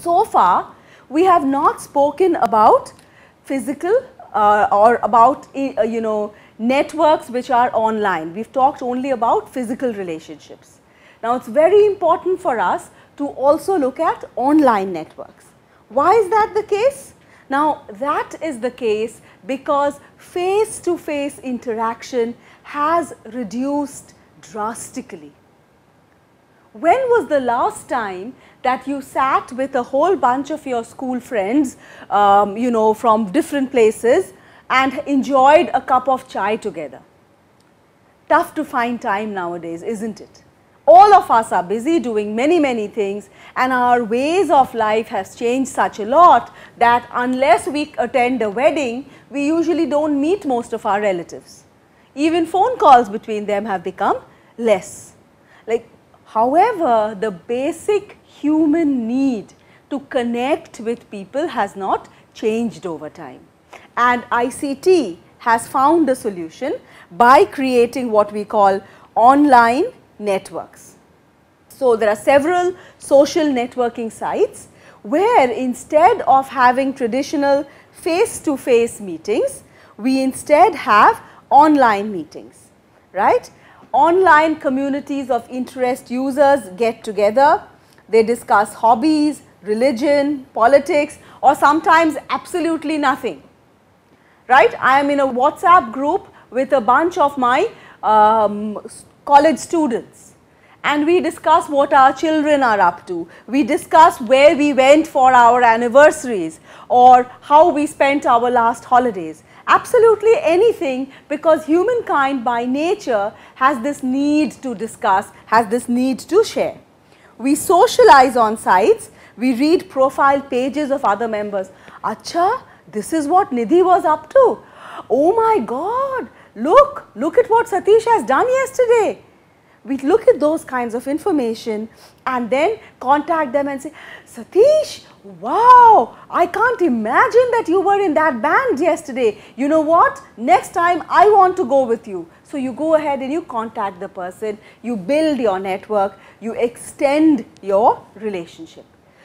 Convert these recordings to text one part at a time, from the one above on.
So far, we have not spoken about physical uh, or about, eh, uh, you know, networks which are online. We've talked only about physical relationships. Now, it's very important for us to also look at online networks. Why is that the case? Now, that is the case because face-to-face -face interaction has reduced drastically when was the last time that you sat with a whole bunch of your school friends, um, you know, from different places and enjoyed a cup of chai together? Tough to find time nowadays, isn't it? All of us are busy doing many, many things and our ways of life has changed such a lot that unless we attend a wedding, we usually don't meet most of our relatives. Even phone calls between them have become less. However, the basic human need to connect with people has not changed over time. And ICT has found a solution by creating what we call online networks. So, there are several social networking sites where instead of having traditional face-to-face -face meetings, we instead have online meetings, right? online communities of interest users get together. They discuss hobbies, religion, politics or sometimes absolutely nothing. Right? I am in a WhatsApp group with a bunch of my um, college students and we discuss what our children are up to. We discuss where we went for our anniversaries or how we spent our last holidays absolutely anything because humankind by nature has this need to discuss, has this need to share. We socialize on sites, we read profile pages of other members. Acha, this is what Nidhi was up to. Oh my god, look, look at what Satish has done yesterday we look at those kinds of information and then contact them and say, Satish, wow, I can't imagine that you were in that band yesterday. You know what? Next time I want to go with you. So you go ahead and you contact the person, you build your network, you extend your relationship.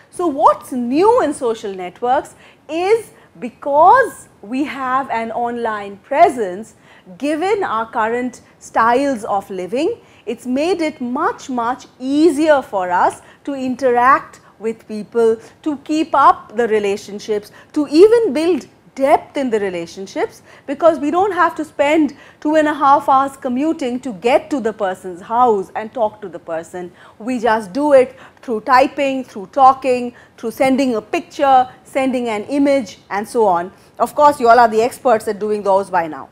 So what's new in social networks is because we have an online presence, given our current styles of living, it's made it much, much easier for us to interact with people, to keep up the relationships, to even build depth in the relationships because we don't have to spend two and a half hours commuting to get to the person's house and talk to the person. We just do it through typing, through talking, through sending a picture, sending an image and so on. Of course, you all are the experts at doing those by now.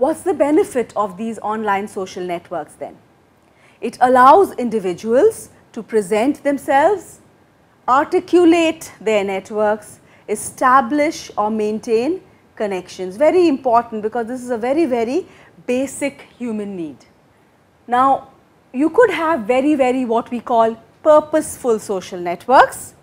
What's the benefit of these online social networks then? It allows individuals to present themselves, articulate their networks, establish or maintain connections. Very important because this is a very, very basic human need. Now, you could have very, very what we call purposeful social networks.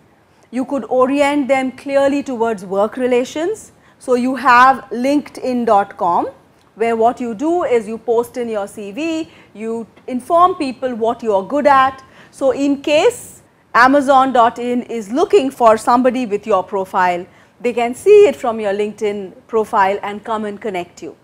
You could orient them clearly towards work relations. So, you have linkedin.com where what you do is you post in your CV, you inform people what you are good at. So in case Amazon.in is looking for somebody with your profile, they can see it from your LinkedIn profile and come and connect you.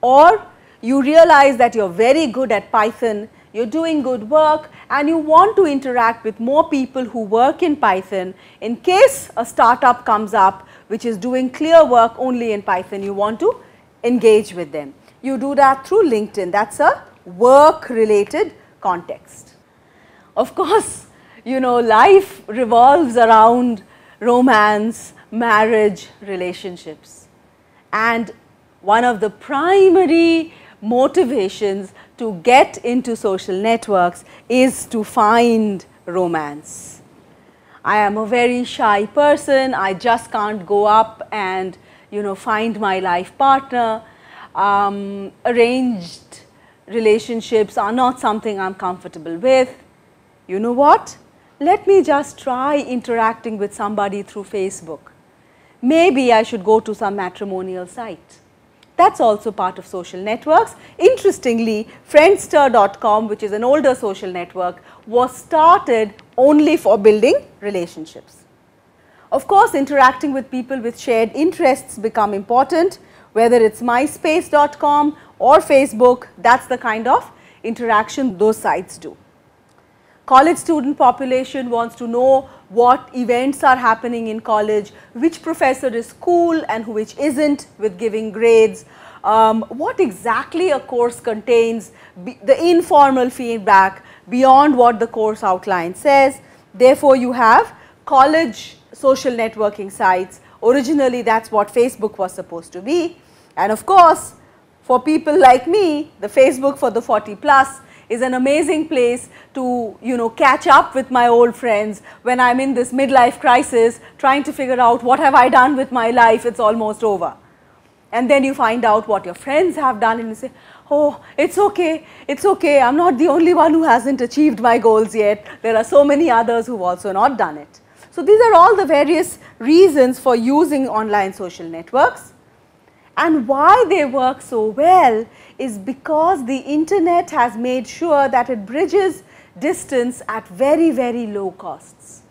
Or you realize that you're very good at Python, you're doing good work and you want to interact with more people who work in Python. In case a startup comes up which is doing clear work only in Python, you want to engage with them. You do that through LinkedIn. That's a work related context. Of course, you know, life revolves around romance, marriage, relationships. And one of the primary motivations to get into social networks is to find romance. I am a very shy person, I just can't go up and you know find my life partner um, arranged relationships are not something I'm comfortable with, you know what? Let me just try interacting with somebody through Facebook. Maybe I should go to some matrimonial site. That's also part of social networks. Interestingly, Friendster.com, which is an older social network, was started only for building relationships. Of course, interacting with people with shared interests become important whether it's myspace.com or Facebook, that's the kind of interaction those sites do. College student population wants to know what events are happening in college, which professor is cool and which isn't with giving grades, um, what exactly a course contains, the informal feedback beyond what the course outline says. Therefore, you have college social networking sites, Originally that's what Facebook was supposed to be and of course for people like me the Facebook for the 40 plus is an amazing place to you know catch up with my old friends when I'm in this midlife crisis trying to figure out what have I done with my life it's almost over and then you find out what your friends have done and you say oh it's okay it's okay I'm not the only one who hasn't achieved my goals yet there are so many others who've also not done it so these are all the various reasons for using online social networks. And why they work so well is because the internet has made sure that it bridges distance at very, very low costs.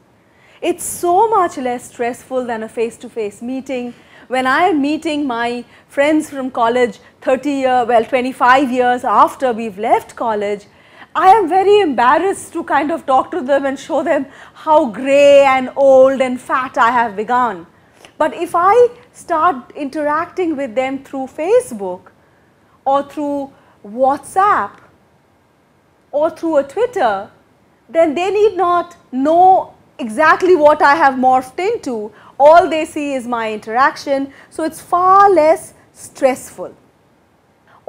It's so much less stressful than a face-to-face -face meeting. When I am meeting my friends from college 30 year, well 25 years after we've left college, I am very embarrassed to kind of talk to them and show them how grey and old and fat I have begun, But if I start interacting with them through Facebook or through WhatsApp or through a Twitter, then they need not know exactly what I have morphed into. All they see is my interaction. So, it is far less stressful.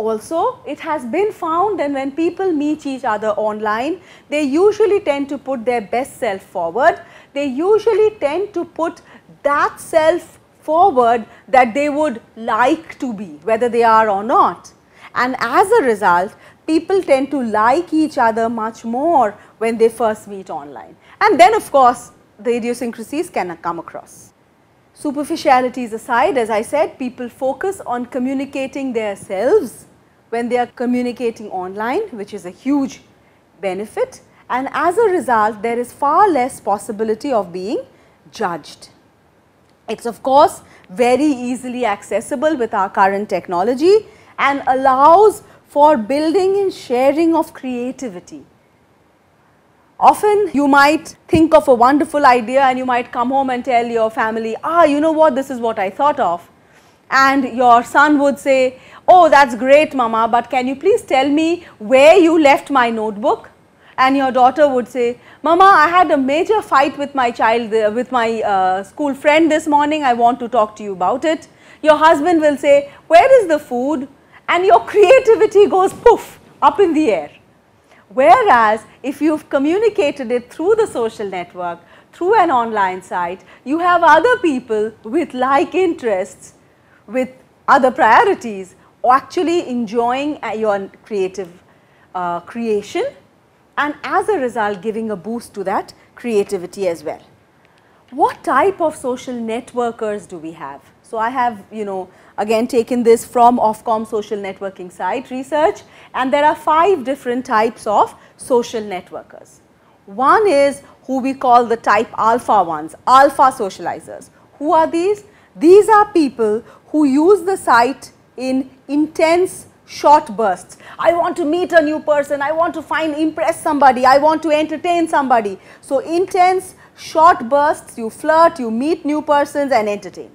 Also, it has been found that when people meet each other online, they usually tend to put their best self forward. They usually tend to put that self forward that they would like to be, whether they are or not. And as a result, people tend to like each other much more when they first meet online. And then of course, the idiosyncrasies can come across. Superficialities aside, as I said, people focus on communicating their selves when they are communicating online which is a huge benefit and as a result there is far less possibility of being judged. It is of course very easily accessible with our current technology and allows for building and sharing of creativity. Often you might think of a wonderful idea and you might come home and tell your family, ah, you know what, this is what I thought of. And your son would say, oh that's great mama but can you please tell me where you left my notebook? And your daughter would say, mama I had a major fight with my child, uh, with my uh, school friend this morning, I want to talk to you about it. Your husband will say, where is the food? And your creativity goes poof up in the air. Whereas if you've communicated it through the social network, through an online site, you have other people with like interests, with other priorities actually enjoying your creative uh, creation and as a result giving a boost to that creativity as well. What type of social networkers do we have? So I have you know again taken this from Ofcom social networking site research and there are five different types of social networkers. One is who we call the type alpha ones, alpha socializers. Who are these? These are people who use the site in intense short bursts. I want to meet a new person. I want to find, impress somebody. I want to entertain somebody. So intense short bursts, you flirt, you meet new persons and entertain.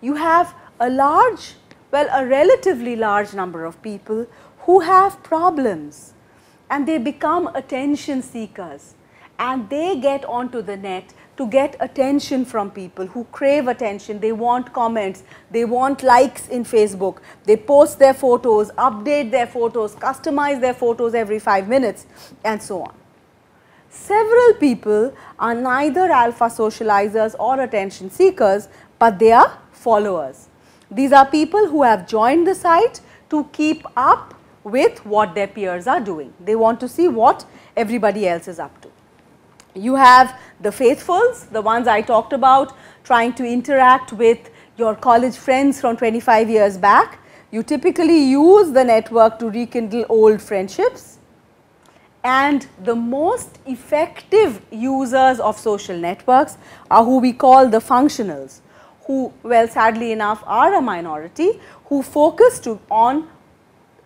You have a large, well a relatively large number of people who have problems and they become attention seekers and they get onto the net to get attention from people who crave attention. They want comments, they want likes in Facebook. They post their photos, update their photos, customize their photos every five minutes and so on. Several people are neither alpha socializers or attention seekers, but they are followers. These are people who have joined the site to keep up with what their peers are doing. They want to see what everybody else is up to. You have the faithfuls, the ones I talked about, trying to interact with your college friends from 25 years back. You typically use the network to rekindle old friendships. And the most effective users of social networks are who we call the functionals, who, well, sadly enough, are a minority who focus to, on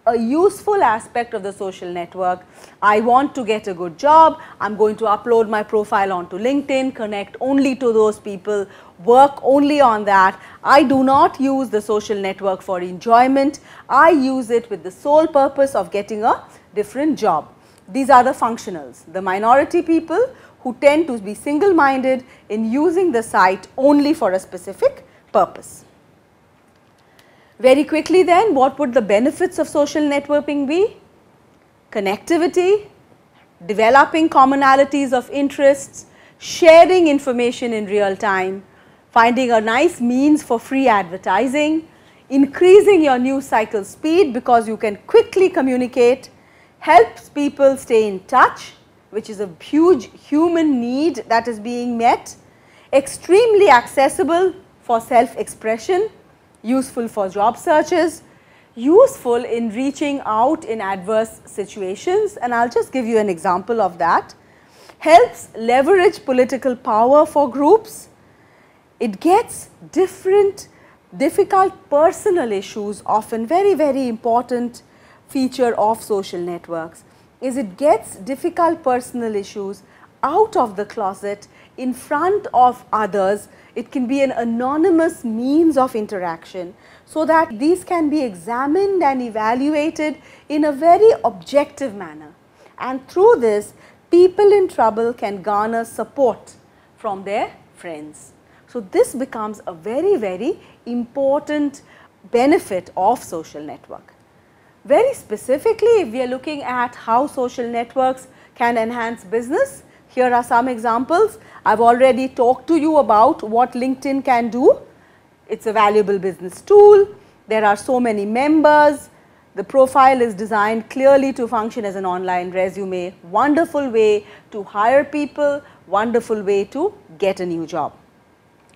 a useful aspect of the social network. I want to get a good job, I'm going to upload my profile onto LinkedIn, connect only to those people, work only on that. I do not use the social network for enjoyment, I use it with the sole purpose of getting a different job. These are the functionals, the minority people who tend to be single minded in using the site only for a specific purpose. Very quickly then, what would the benefits of social networking be? Connectivity, developing commonalities of interests, sharing information in real time, finding a nice means for free advertising, increasing your news cycle speed because you can quickly communicate, helps people stay in touch, which is a huge human need that is being met, extremely accessible for self-expression, useful for job searches, useful in reaching out in adverse situations and I'll just give you an example of that. Helps leverage political power for groups. It gets different difficult personal issues often very very important feature of social networks is it gets difficult personal issues out of the closet in front of others. It can be an anonymous means of interaction so that these can be examined and evaluated in a very objective manner. And through this, people in trouble can garner support from their friends. So, this becomes a very, very important benefit of social network. Very specifically, if we are looking at how social networks can enhance business, here are some examples. I've already talked to you about what LinkedIn can do. It's a valuable business tool. There are so many members. The profile is designed clearly to function as an online resume. Wonderful way to hire people, wonderful way to get a new job.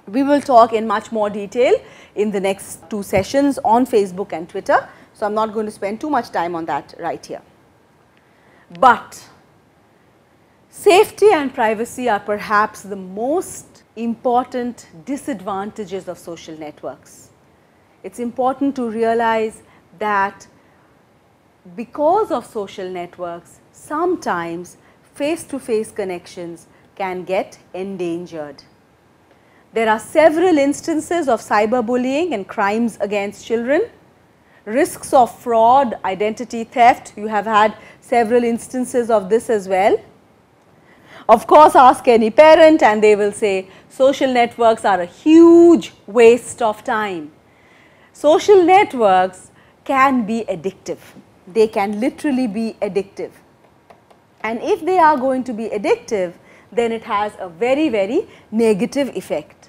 We will talk in much more detail in the next two sessions on Facebook and Twitter. So, I am not going to spend too much time on that right here. But Safety and privacy are perhaps the most important disadvantages of social networks. It is important to realize that because of social networks, sometimes face-to-face -face connections can get endangered. There are several instances of cyberbullying and crimes against children, risks of fraud, identity theft, you have had several instances of this as well of course, ask any parent and they will say social networks are a huge waste of time. Social networks can be addictive. They can literally be addictive. And if they are going to be addictive, then it has a very, very negative effect.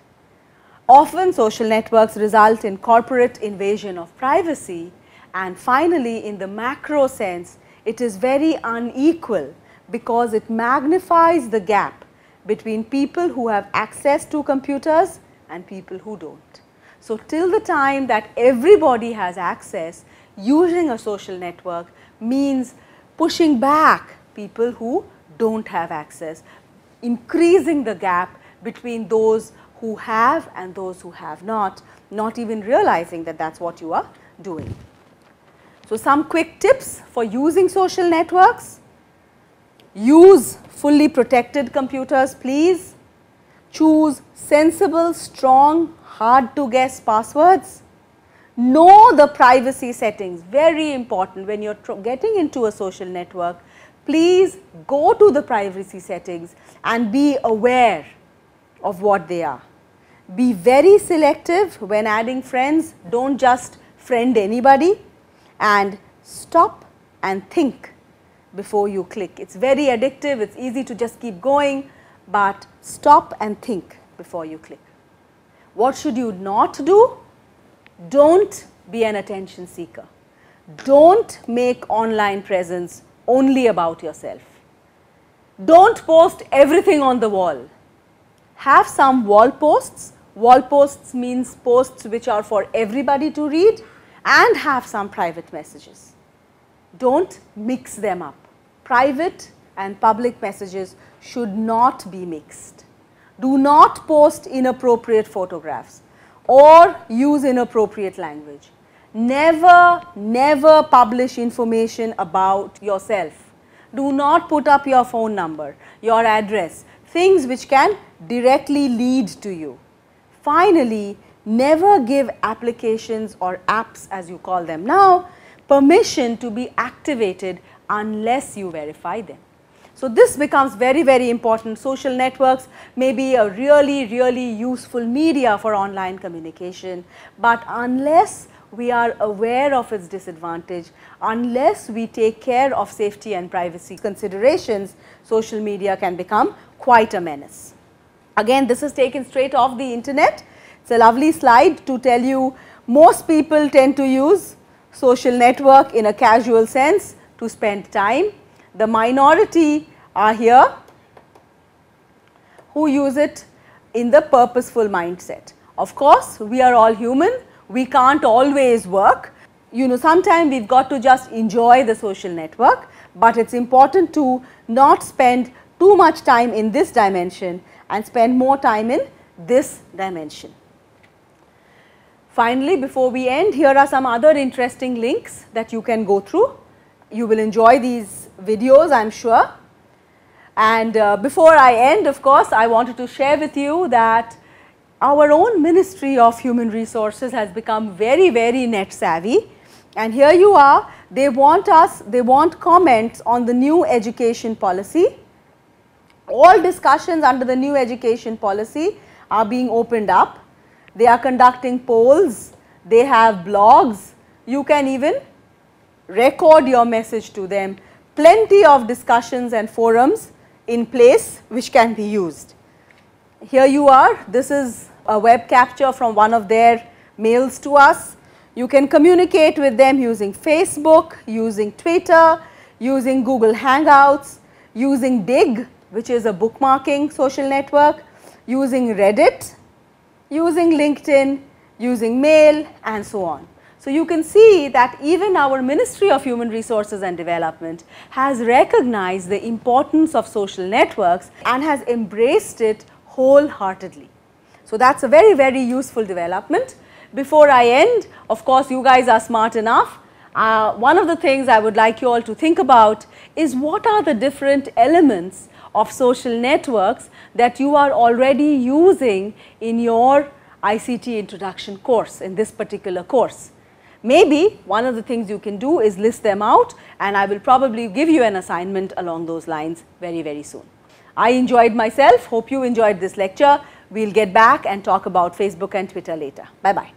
Often social networks result in corporate invasion of privacy and finally in the macro sense, it is very unequal because it magnifies the gap between people who have access to computers and people who don't. So till the time that everybody has access, using a social network means pushing back people who don't have access, increasing the gap between those who have and those who have not, not even realizing that that's what you are doing. So some quick tips for using social networks use fully protected computers please. Choose sensible, strong, hard to guess passwords. Know the privacy settings, very important when you are getting into a social network. Please go to the privacy settings and be aware of what they are. Be very selective when adding friends, do not just friend anybody and stop and think before you click. It's very addictive, it's easy to just keep going, but stop and think before you click. What should you not do? Don't be an attention seeker. Don't make online presence only about yourself. Don't post everything on the wall. Have some wall posts. Wall posts means posts which are for everybody to read and have some private messages don't mix them up. Private and public messages should not be mixed. Do not post inappropriate photographs or use inappropriate language. Never, never publish information about yourself. Do not put up your phone number, your address, things which can directly lead to you. Finally, never give applications or apps as you call them now permission to be activated unless you verify them. So this becomes very very important. Social networks may be a really really useful media for online communication but unless we are aware of its disadvantage, unless we take care of safety and privacy considerations, social media can become quite a menace. Again this is taken straight off the internet. It's a lovely slide to tell you most people tend to use social network in a casual sense to spend time. The minority are here who use it in the purposeful mindset. Of course, we are all human, we can't always work. You know, sometimes we've got to just enjoy the social network, but it's important to not spend too much time in this dimension and spend more time in this dimension. Finally, before we end, here are some other interesting links that you can go through. You will enjoy these videos, I am sure. And uh, before I end, of course, I wanted to share with you that our own Ministry of Human Resources has become very, very net savvy. And here you are, they want us, they want comments on the new education policy. All discussions under the new education policy are being opened up they are conducting polls, they have blogs, you can even record your message to them. Plenty of discussions and forums in place which can be used. Here you are, this is a web capture from one of their mails to us. You can communicate with them using Facebook, using Twitter, using Google Hangouts, using Dig which is a bookmarking social network, using Reddit using LinkedIn, using mail, and so on. So you can see that even our Ministry of Human Resources and Development has recognized the importance of social networks and has embraced it wholeheartedly. So that's a very, very useful development. Before I end, of course, you guys are smart enough. Uh, one of the things I would like you all to think about is what are the different elements of social networks that you are already using in your ICT introduction course, in this particular course. Maybe one of the things you can do is list them out and I will probably give you an assignment along those lines very, very soon. I enjoyed myself. Hope you enjoyed this lecture. We'll get back and talk about Facebook and Twitter later. Bye-bye.